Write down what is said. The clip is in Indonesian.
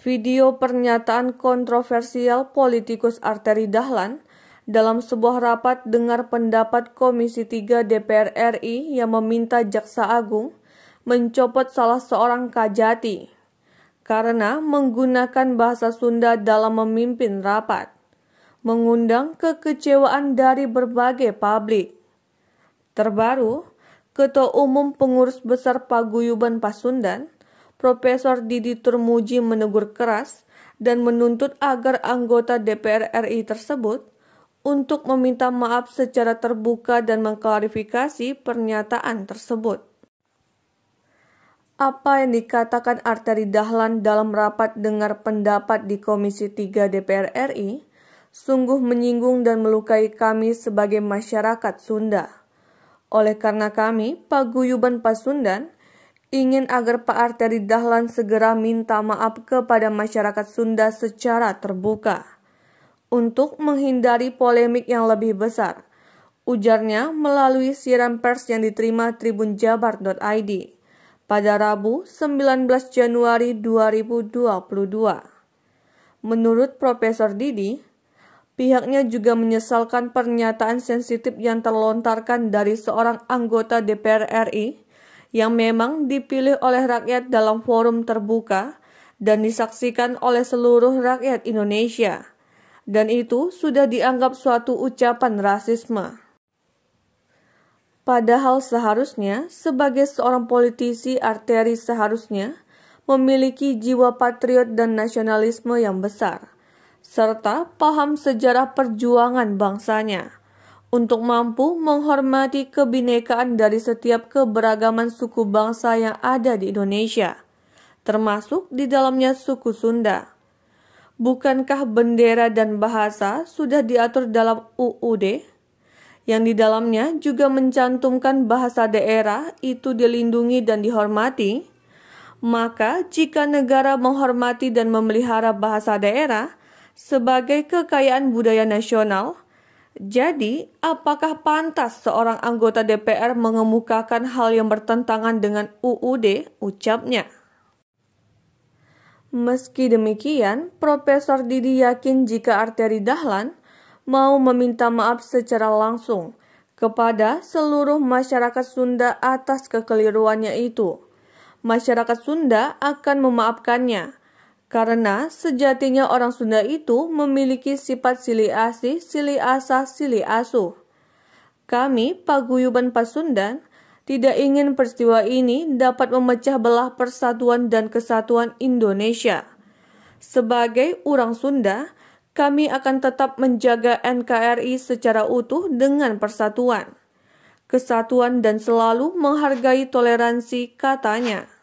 Video pernyataan kontroversial politikus Arteri Dahlan dalam sebuah rapat dengar pendapat Komisi 3 DPR RI yang meminta Jaksa Agung mencopot salah seorang Kajati karena menggunakan bahasa Sunda dalam memimpin rapat, mengundang kekecewaan dari berbagai publik. Terbaru, Ketua Umum Pengurus Besar Paguyuban Pasundan, Profesor Didi Turmuji menegur keras dan menuntut agar anggota DPR RI tersebut untuk meminta maaf secara terbuka dan mengklarifikasi pernyataan tersebut. Apa yang dikatakan Arteri Dahlan dalam rapat dengar pendapat di Komisi 3 DPR RI sungguh menyinggung dan melukai kami sebagai masyarakat Sunda. Oleh karena kami, paguyuban Pasundan, ingin agar Pak Arteri Dahlan segera minta maaf kepada masyarakat Sunda secara terbuka untuk menghindari polemik yang lebih besar, ujarnya melalui siaran pers yang diterima Tribun Jabar.id pada Rabu 19 Januari 2022. Menurut Profesor Didi, Pihaknya juga menyesalkan pernyataan sensitif yang terlontarkan dari seorang anggota DPR RI yang memang dipilih oleh rakyat dalam forum terbuka dan disaksikan oleh seluruh rakyat Indonesia. Dan itu sudah dianggap suatu ucapan rasisme. Padahal seharusnya, sebagai seorang politisi, arteri seharusnya memiliki jiwa patriot dan nasionalisme yang besar, serta paham sejarah perjuangan bangsanya untuk mampu menghormati kebinekaan dari setiap keberagaman suku bangsa yang ada di Indonesia, termasuk di dalamnya suku Sunda. Bukankah bendera dan bahasa sudah diatur dalam UUD? Yang di dalamnya juga mencantumkan bahasa daerah itu dilindungi dan dihormati. Maka, jika negara menghormati dan memelihara bahasa daerah sebagai kekayaan budaya nasional, jadi, apakah pantas seorang anggota DPR mengemukakan hal yang bertentangan dengan UUD? ucapnya. Meski demikian, Profesor Didi yakin jika Arteri Dahlan mau meminta maaf secara langsung kepada seluruh masyarakat Sunda atas kekeliruannya itu. Masyarakat Sunda akan memaafkannya karena sejatinya orang Sunda itu memiliki sifat siliasi, asih, sili asah, sili asuh. Kami, paguyuban Pasundan, tidak ingin peristiwa ini dapat memecah belah persatuan dan kesatuan Indonesia. Sebagai orang Sunda, kami akan tetap menjaga NKRI secara utuh dengan persatuan, kesatuan, dan selalu menghargai toleransi, katanya.